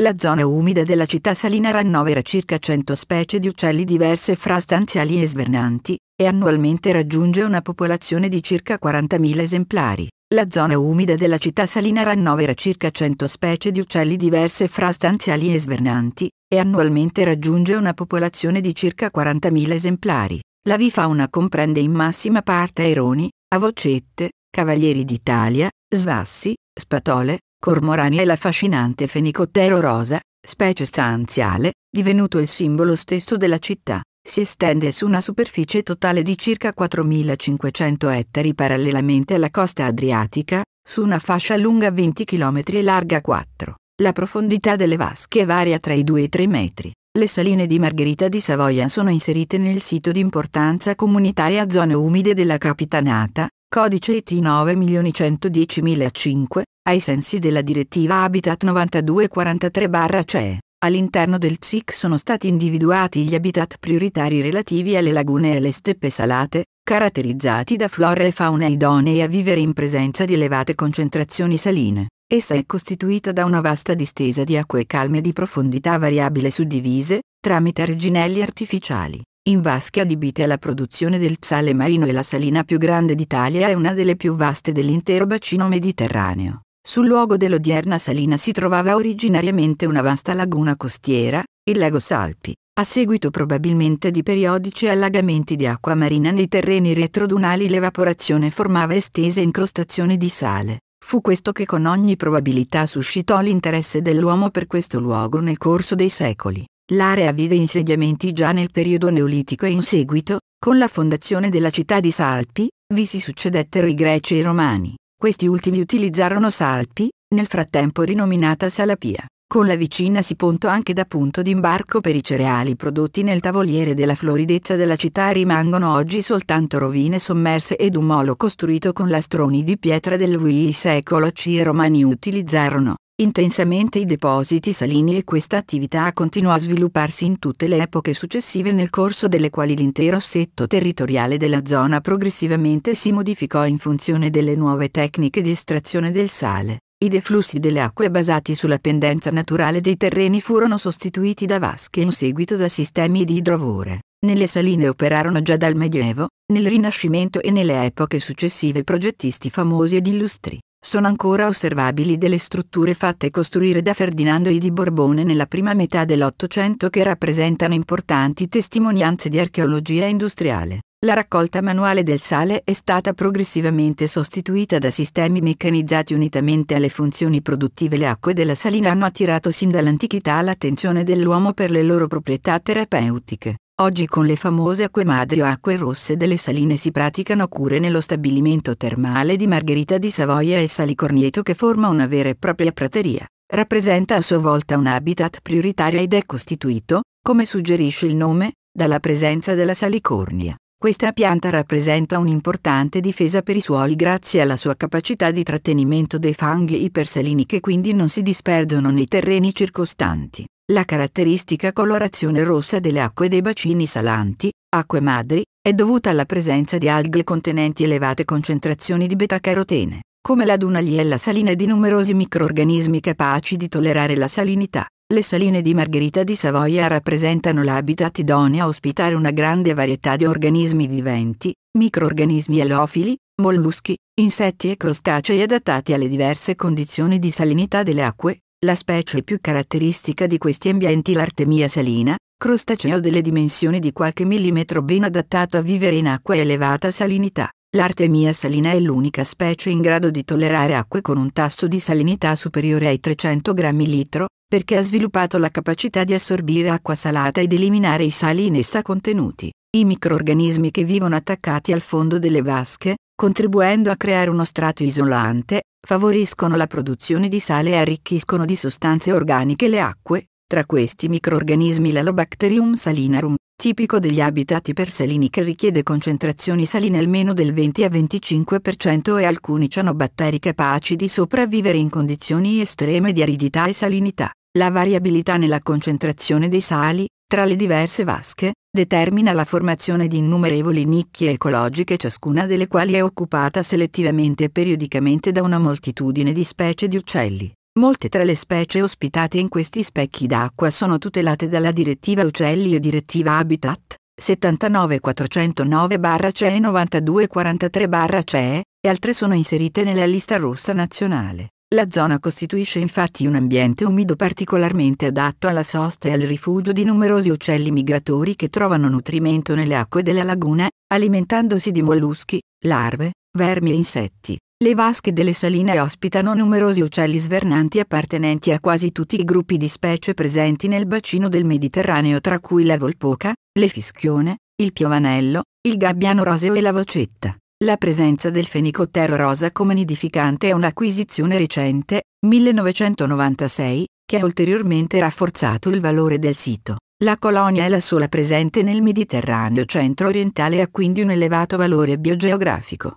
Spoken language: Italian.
La zona umida della città salina rannovera circa 100 specie di uccelli diverse fra stanziali e svernanti, e annualmente raggiunge una popolazione di circa 40.000 esemplari. La zona umida della città salina rannovera circa 100 specie di uccelli diverse fra stanziali e svernanti, e annualmente raggiunge una popolazione di circa 40.000 esemplari. La vifauna comprende in massima parte aironi, avocette, cavalieri d'Italia, svassi, spatole, Cormorani è l'affascinante fenicottero rosa, specie stanziale, divenuto il simbolo stesso della città, si estende su una superficie totale di circa 4.500 ettari parallelamente alla costa adriatica, su una fascia lunga 20 km e larga 4. La profondità delle vasche varia tra i 2 e i 3 metri. Le saline di Margherita di Savoia sono inserite nel sito di importanza comunitaria zone umide della Capitanata, codice IT 9.110.005, ai sensi della direttiva Habitat 9243-CE. All'interno del PSIC sono stati individuati gli habitat prioritari relativi alle lagune e alle steppe salate, caratterizzati da flora e fauna idonee a vivere in presenza di elevate concentrazioni saline. Essa è costituita da una vasta distesa di acque calme di profondità variabile suddivise, tramite arginelli artificiali in vasche adibite alla produzione del sale marino e la salina più grande d'Italia è una delle più vaste dell'intero bacino mediterraneo. Sul luogo dell'odierna salina si trovava originariamente una vasta laguna costiera, il lago Salpi, a seguito probabilmente di periodici allagamenti di acqua marina nei terreni retrodunali l'evaporazione formava estese incrostazioni di sale. Fu questo che con ogni probabilità suscitò l'interesse dell'uomo per questo luogo nel corso dei secoli. L'area vive insediamenti già nel periodo neolitico e in seguito, con la fondazione della città di Salpi, vi si succedettero i greci e i romani. Questi ultimi utilizzarono Salpi, nel frattempo rinominata Salapia. Con la vicina si pontò anche da punto d'imbarco per i cereali prodotti nel tavoliere della floridezza della città rimangono oggi soltanto rovine sommerse ed un molo costruito con lastroni di pietra del VI secolo C. I romani utilizzarono intensamente i depositi salini e questa attività continuò a svilupparsi in tutte le epoche successive nel corso delle quali l'intero assetto territoriale della zona progressivamente si modificò in funzione delle nuove tecniche di estrazione del sale. I deflussi delle acque basati sulla pendenza naturale dei terreni furono sostituiti da vasche e in seguito da sistemi di idrovore. Nelle saline operarono già dal Medioevo, nel Rinascimento e nelle epoche successive progettisti famosi ed illustri sono ancora osservabili delle strutture fatte costruire da Ferdinando I di Borbone nella prima metà dell'Ottocento che rappresentano importanti testimonianze di archeologia industriale. La raccolta manuale del sale è stata progressivamente sostituita da sistemi meccanizzati unitamente alle funzioni produttive. Le acque della salina hanno attirato sin dall'antichità l'attenzione dell'uomo per le loro proprietà terapeutiche. Oggi con le famose acque madri o acque rosse delle saline si praticano cure nello stabilimento termale di Margherita di Savoia e Salicornieto che forma una vera e propria prateria. Rappresenta a sua volta un habitat prioritario ed è costituito, come suggerisce il nome, dalla presenza della salicornia. Questa pianta rappresenta un'importante difesa per i suoli grazie alla sua capacità di trattenimento dei fanghi ipersalini che quindi non si disperdono nei terreni circostanti. La caratteristica colorazione rossa delle acque dei bacini salanti, acque madri, è dovuta alla presenza di alghe contenenti elevate concentrazioni di beta-carotene, come la dunaliella salina e di numerosi microrganismi capaci di tollerare la salinità. Le saline di Margherita di Savoia rappresentano l'habitat idoneo a ospitare una grande varietà di organismi viventi, microrganismi alofili, molluschi, insetti e crostacei adattati alle diverse condizioni di salinità delle acque, la specie più caratteristica di questi ambienti è l'artemia salina, crostaceo delle dimensioni di qualche millimetro ben adattato a vivere in acqua a elevata salinità. L'artemia salina è l'unica specie in grado di tollerare acque con un tasso di salinità superiore ai 300 grammi litro, perché ha sviluppato la capacità di assorbire acqua salata ed eliminare i sali in essa contenuti. I microorganismi che vivono attaccati al fondo delle vasche, contribuendo a creare uno strato isolante, favoriscono la produzione di sale e arricchiscono di sostanze organiche le acque, tra questi microorganismi l'Alobacterium salinarum, tipico degli abitati persalini che richiede concentrazioni saline almeno del 20-25% a e alcuni cianobatteri capaci di sopravvivere in condizioni estreme di aridità e salinità. La variabilità nella concentrazione dei sali, tra le diverse vasche, determina la formazione di innumerevoli nicchie ecologiche ciascuna delle quali è occupata selettivamente e periodicamente da una moltitudine di specie di uccelli. Molte tra le specie ospitate in questi specchi d'acqua sono tutelate dalla direttiva Uccelli e direttiva Habitat 79409-CE 9243-CE e altre sono inserite nella lista rossa nazionale. La zona costituisce infatti un ambiente umido particolarmente adatto alla sosta e al rifugio di numerosi uccelli migratori che trovano nutrimento nelle acque della laguna, alimentandosi di molluschi, larve, vermi e insetti. Le vasche delle saline ospitano numerosi uccelli svernanti appartenenti a quasi tutti i gruppi di specie presenti nel bacino del Mediterraneo tra cui la volpoca, le fischione, il piovanello, il gabbiano roseo e la vocetta. La presenza del fenicottero rosa come nidificante è un'acquisizione recente, 1996, che ha ulteriormente rafforzato il valore del sito. La colonia è la sola presente nel Mediterraneo centro-orientale e ha quindi un elevato valore biogeografico.